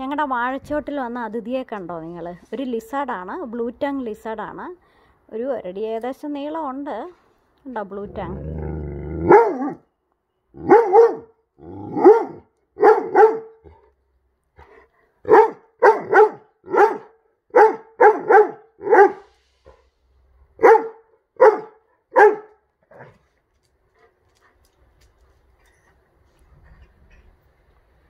ഞങ്ങളുടെ വാഴച്ചോട്ടിൽ വന്ന അതിഥിയെ കണ്ടോ നിങ്ങൾ ഒരു ലിസാഡാണ് ബ്ലൂ ടങ് ലിസാഡാണ് ഒരു ഒരടി ഏകദേശം നീളമുണ്ട് ഉണ്ടോ ബ്ലൂ ടങ്